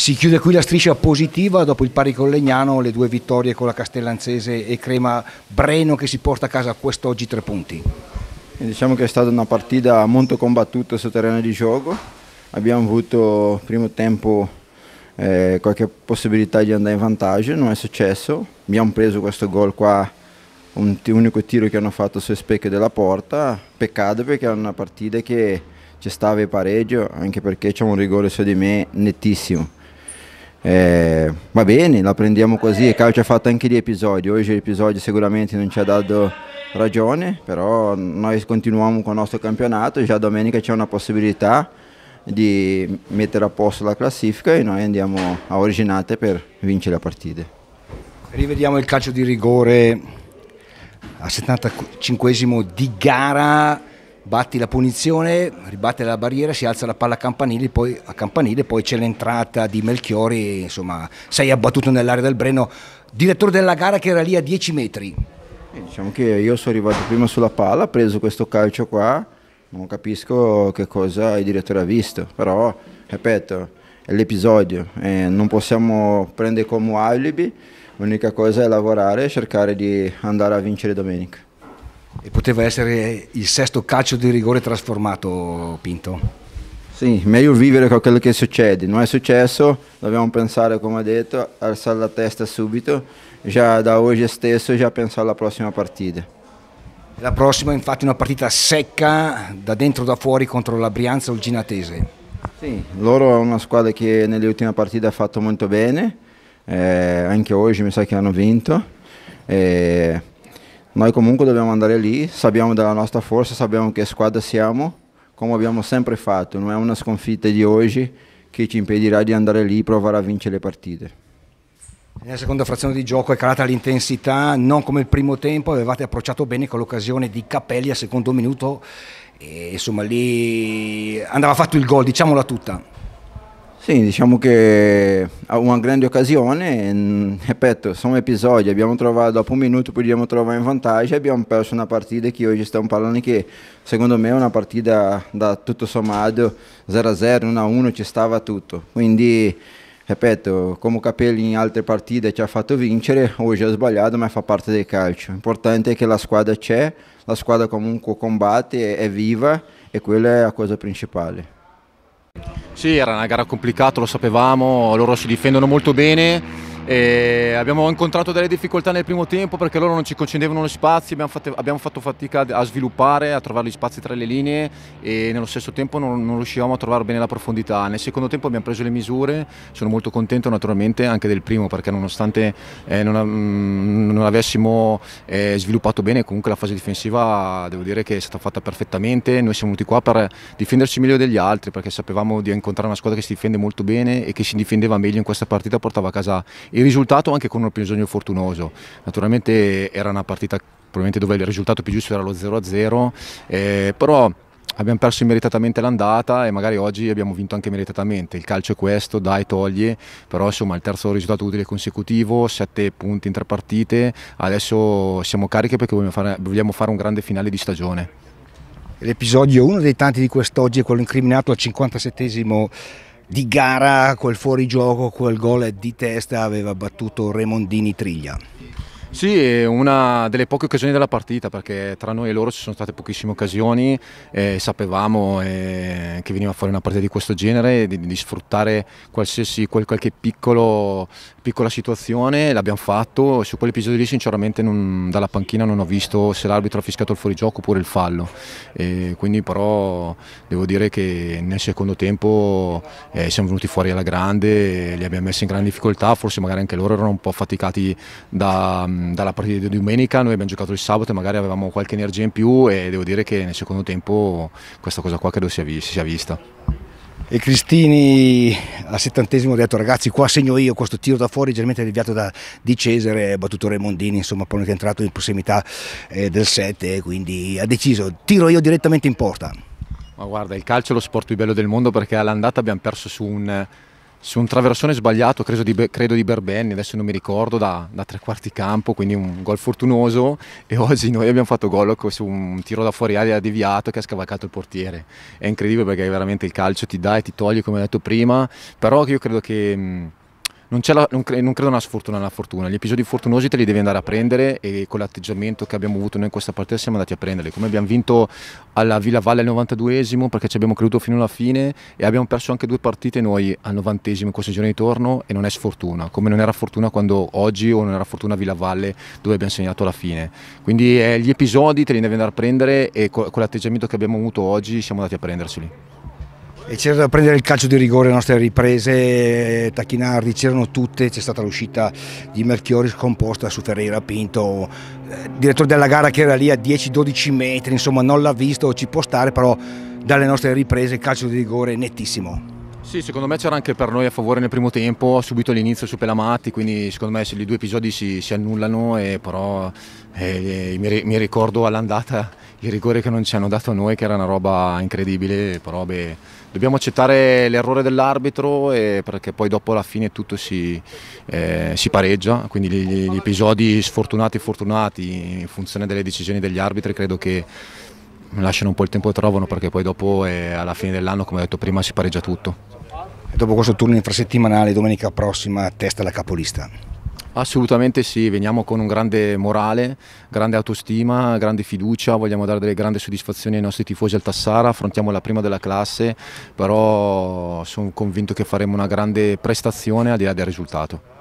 Si chiude qui la striscia positiva dopo il pari con Legnano, le due vittorie con la Castellanzese e Crema Breno che si porta a casa quest'oggi tre punti. Diciamo che è stata una partita molto combattuta sul terreno di gioco, abbiamo avuto primo tempo eh, qualche possibilità di andare in vantaggio, non è successo, abbiamo preso questo gol qua, un unico tiro che hanno fatto sui specchi della porta, peccato perché era una partita che ci stava il pareggio, anche perché c'è un rigore su di me nettissimo É, eh, ma bene, la prendiamo così e Caio ci ha fatto anche gli episodi. Oggi l'episodio sicuramente non ci ha dato ragione, però noi continuiamo con il nostro campionato. Già domenica c'è una possibilità di mettere a posto la classifica e noi andiamo a originate per vincere la partita. Rivediamo il calcio di rigore al 75 di gara batti la punizione, ribatte la barriera, si alza la palla a campanile, poi, a campanile, poi c'è l'entrata di Melchiori, insomma sei abbattuto nell'area del Breno, direttore della gara che era lì a 10 metri. E diciamo che io sono arrivato prima sulla palla, ho preso questo calcio qua, non capisco che cosa il direttore ha visto, però ripeto, è l'episodio, eh, non possiamo prendere come alibi, l'unica cosa è lavorare e cercare di andare a vincere domenica. E poteva essere il sesto calcio di rigore trasformato, Pinto? Sì, meglio vivere con quello che succede. Non è successo, dobbiamo pensare, come ha detto, alzare la testa subito, già da oggi stesso, già pensare alla prossima partita. La prossima infatti è una partita secca, da dentro da fuori contro la Brianza Olginatese Sì, loro è una squadra che nelle ultime partite ha fatto molto bene, eh, anche oggi mi sa che hanno vinto. Eh, noi comunque dobbiamo andare lì, sappiamo della nostra forza, sappiamo che squadra siamo, come abbiamo sempre fatto, non è una sconfitta di oggi che ci impedirà di andare lì e provare a vincere le partite. Nella seconda frazione di gioco è calata l'intensità, non come il primo tempo, avevate approcciato bene con l'occasione di Capelli al secondo minuto, e insomma lì andava fatto il gol, diciamola tutta. Sì, diciamo che è una grande occasione, mm, ripeto, sono episodi, abbiamo trovato, dopo un minuto potevamo trovare in vantaggio, abbiamo perso una partita che oggi stiamo parlando che secondo me è una partita da tutto sommato 0-0, 1-1, ci stava tutto. Quindi, ripeto, come Capelli in altre partite ci ha fatto vincere, oggi ha sbagliato ma fa parte del calcio. L'importante è che la squadra c'è, la squadra comunque combatte, è viva e quella è la cosa principale. Sì, era una gara complicata, lo sapevamo, loro si difendono molto bene e abbiamo incontrato delle difficoltà nel primo tempo perché loro non ci concedevano gli spazi, abbiamo, fatto, abbiamo fatto fatica a sviluppare, a trovare gli spazi tra le linee e nello stesso tempo non, non, riuscivamo a trovare bene la profondità. Nel secondo tempo abbiamo preso le misure, sono molto contento naturalmente anche del primo perché nonostante eh, non, mm, non, avessimo eh, sviluppato bene comunque la fase difensiva devo dire che è stata fatta perfettamente, noi siamo venuti qua per difenderci meglio degli altri perché sapevamo di incontrare una squadra che si difende molto bene e che si difendeva meglio in questa partita portava a casa il il risultato anche con un bisogno fortunoso. Naturalmente era una partita probabilmente dove il risultato più giusto era lo 0-0, eh, però abbiamo perso meritatamente l'andata e magari oggi abbiamo vinto anche meritatamente. Il calcio è questo, dai, togli, però insomma il terzo risultato utile consecutivo, 7 punti in tre partite, adesso siamo cariche perché vogliamo fare, vogliamo fare un grande finale di stagione. L'episodio, uno dei tanti di quest'oggi, è quello incriminato al 57 di gara, quel fuorigioco, quel gol di testa aveva battuto Remondini Triglia. Sì, è una delle poche occasioni della partita perché tra noi e loro ci sono state pochissime occasioni e sapevamo eh, che veniva fuori una partita di questo genere, di, di sfruttare qualsiasi, quel, qualche piccolo, piccola situazione, l'abbiamo fatto su quell'episodio lì sinceramente non, dalla panchina non ho visto se l'arbitro ha fiscato il fuorigioco oppure il fallo, e quindi però devo dire che nel secondo tempo eh, siamo venuti fuori alla grande, li abbiamo messi in grande difficoltà, forse magari anche loro erano un po' affaticati da Ehm, dalla partita di domenica, noi abbiamo giocato il sabato e magari avevamo qualche energia in più e devo dire che nel secondo tempo questa cosa qua credo sia, si sia vista. E Cristini al settantesimo ha detto ragazzi qua segno io questo tiro da fuori leggermente deviato da Di Cesare, battuto Raimondini, insomma poi è entrato in prossimità eh, del 7 quindi ha deciso tiro io direttamente in porta. Ma guarda il calcio è lo sport più bello del mondo perché all'andata abbiamo perso su un su un traversone sbagliato, credo di, credo di Berbenni, adesso non mi ricordo, da, da, tre quarti campo, quindi un gol fortunoso e oggi noi abbiamo fatto gol su un tiro da fuori aria deviato che ha scavalcato il portiere. È incredibile perché veramente il calcio ti dà e ti toglie, come ho detto prima, però io credo che non, la, non, cre non, credo una sfortuna nella fortuna, gli episodi fortunosi te li devi andare a prendere e con l'atteggiamento che abbiamo avuto noi in questa partita siamo andati a prenderli, come abbiamo vinto alla Villa Valle al 92esimo perché ci abbiamo creduto fino alla fine e abbiamo perso anche due partite noi al 90esimo in questo giorno di torno e non è sfortuna, come non era fortuna quando oggi o non era fortuna a Villa Valle dove abbiamo segnato la fine, quindi eh, gli episodi te li devi andare a prendere e co con l'atteggiamento che abbiamo avuto oggi siamo andati a prenderseli e c'era da prendere il calcio di rigore, le nostre riprese, Tacchinardi, c'erano tutte, c'è stata l'uscita di Melchiori scomposta su Ferreira Pinto, il eh, direttore della gara che era lì a 10-12 metri, insomma non l'ha visto, ci può stare, però dalle nostre riprese il calcio di rigore nettissimo. Sì, secondo me c'era anche per noi a favore nel primo tempo, subito all'inizio su Pelamatti, quindi secondo me i due episodi si, si annullano, però eh, mi, mi, ricordo all'andata il rigore che non ci hanno dato a noi, che era una roba incredibile, però beh, dobbiamo accettare l'errore dell'arbitro perché poi dopo alla fine tutto si, eh, si pareggia, quindi gli, gli, episodi sfortunati e fortunati in funzione delle decisioni degli arbitri credo che lasciano un po' il tempo che trovano perché poi dopo eh, alla fine dell'anno come ho detto prima si pareggia tutto. E dopo questo turno infrasettimanale domenica prossima testa la capolista. Assolutamente sì, veniamo con un grande morale, grande autostima, grande fiducia, vogliamo dare delle grandi soddisfazioni ai nostri tifosi al Tassara, affrontiamo la prima della classe, però sono convinto che faremo una grande prestazione al di là del risultato.